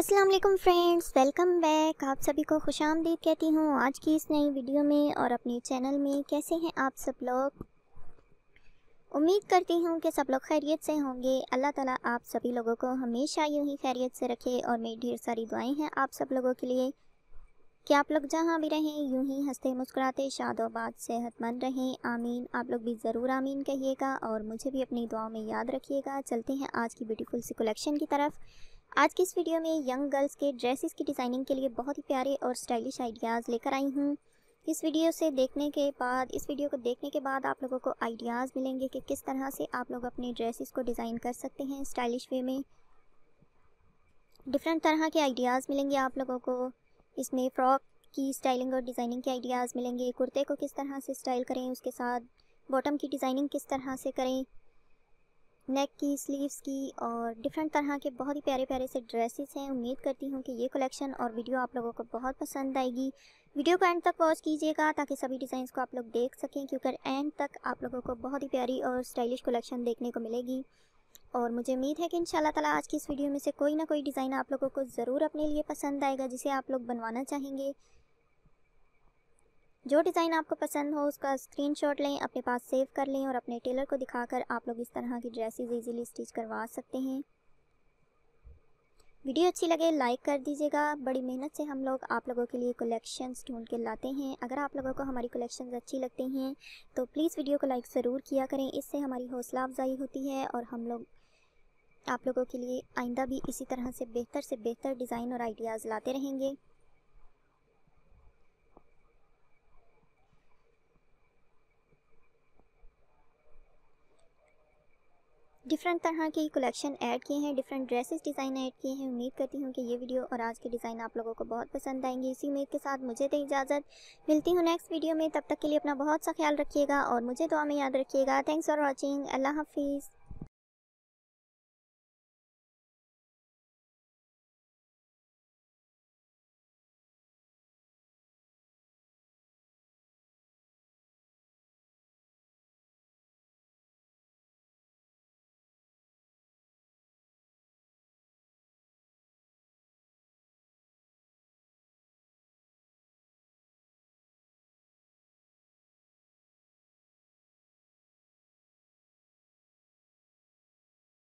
अस्सलाम वालेकुम friends welcome back आप सभी को खुश आमदीद कहती हूँ आज की इस नई वीडियो में और अपने चैनल में कैसे हैं आप सब लोग उम्मीद करती हूँ कि सब लोग खैरियत से होंगे अल्लाह ताला आप सभी लोगों को हमेशा यूँ ही खैरियत से रखे और मेरी ढेर सारी दुआएं हैं आप सब लोगों के लिए कि आप लोग जहाँ भी रहें यूँ ही हंसते मुस्कुराते शादोबाद सेहतमंद रहें आमीन आप लोग भी ज़रूर आमीन कहिएगा और मुझे भी अपनी दुआओं में याद रखिएगा चलते हैं आज की ब्यूटीफुल सी कलेक्शन की तरफ आज की इस वीडियो में यंग गर्ल्स के ड्रेसेस की डिज़ाइनिंग के लिए बहुत ही प्यारे और स्टाइलिश आइडियाज़ लेकर आई हूँ इस वीडियो से देखने के बाद इस वीडियो को देखने के बाद आप लोगों को आइडियाज़ मिलेंगे कि किस तरह से आप लोग अपने ड्रेसेस को डिज़ाइन कर सकते हैं स्टाइलिश वे में डिफरेंट तरह के आइडियाज़ मिलेंगे आप लोगों को इसमें फ़्रॉक की स्टाइलिंग और डिज़ाइनिंग के आइडियाज़ मिलेंगे कुर्ते को किस तरह से स्टाइल करें उसके साथ बॉटम की डिज़ाइनिंग किस तरह से करें नेक की स्लीव्स की और डिफरेंट तरह के बहुत ही प्यारे प्यारे से ड्रेसेस हैं उम्मीद करती हूँ कि ये कलेक्शन और वीडियो आप लोगों को बहुत पसंद आएगी वीडियो को एंड तक वॉच कीजिएगा ताकि सभी डिज़ाइंस को आप लोग देख सकें क्योंकि एंड तक आप लोगों को बहुत ही प्यारी और स्टाइलिश कलेक्शन देखने को मिलेगी और मुझे उम्मीद है कि इन तला आज की इस वीडियो में से कोई ना कोई डिज़ाइन आप लोगों को ज़रूर अपने लिए पसंद आएगा जिसे आप लोग बनवाना चाहेंगे जो डिज़ाइन आपको पसंद हो उसका स्क्रीनशॉट लें अपने पास सेव कर लें और अपने टेलर को दिखाकर आप लोग इस तरह की ड्रेसेस इजीली स्टिच करवा सकते हैं वीडियो अच्छी लगे लाइक कर दीजिएगा बड़ी मेहनत से हम लोग आप लोगों के लिए कलेक्शंस ढूंढ के लाते हैं अगर आप लोगों को हमारी कलेक्शंस अच्छी लगती हैं तो प्लीज़ वीडियो को लाइक ज़रूर किया करें इससे हमारी हौसला अफजाई होती है और हम लोग आप लोगों के लिए आइंदा भी इसी तरह से बेहतर से बेहतर डिज़ाइन और आइडियाज़ लाते रहेंगे डिफरेंट तरह के कलेक्शन ऐड किए हैं डिफरेंट ड्रेसेस डिज़ाइन ऐड किए हैं उम्मीद करती हूँ कि ये वीडियो और आज के डिज़ाइन आप लोगों को बहुत पसंद आएंगे इसी उम्मीद के साथ मुझे तो इजाज़त मिलती हूँ नेक्स्ट वीडियो में तब तक के लिए अपना बहुत सा ख्याल रखिएगा और मुझे दुआ में याद रखिएगा थैंक्स फॉर वॉचिंग अल्लाह हाफिज़